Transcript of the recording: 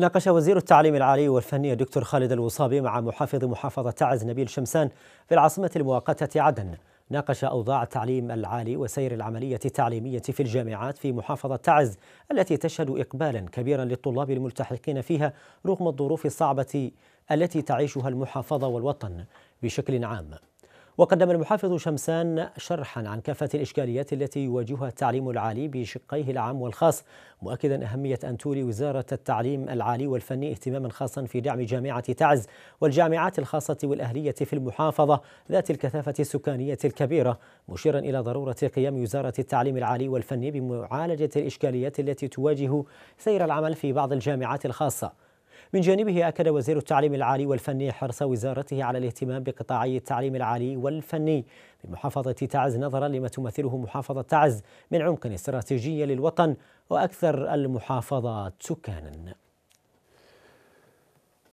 ناقش وزير التعليم العالي والفني الدكتور خالد الوصابي مع محافظ محافظة تعز نبيل شمسان في العاصمة المؤقتة عدن ناقش أوضاع التعليم العالي وسير العملية التعليمية في الجامعات في محافظة تعز التي تشهد إقبالا كبيرا للطلاب الملتحقين فيها رغم الظروف الصعبة التي تعيشها المحافظة والوطن بشكل عام وقدم المحافظ شمسان شرحا عن كافة الإشكاليات التي يواجهها التعليم العالي بشقيه العام والخاص مؤكدا أهمية أن تولي وزارة التعليم العالي والفني اهتماما خاصا في دعم جامعة تعز والجامعات الخاصة والأهلية في المحافظة ذات الكثافة السكانية الكبيرة مشيرا إلى ضرورة قيام وزارة التعليم العالي والفني بمعالجة الإشكاليات التي تواجه سير العمل في بعض الجامعات الخاصة من جانبه أكد وزير التعليم العالي والفني حرص وزارته على الاهتمام بقطاعي التعليم العالي والفني بمحافظة تعز نظرا لما تمثله محافظة تعز من عمق استراتيجي للوطن وأكثر المحافظات سكانا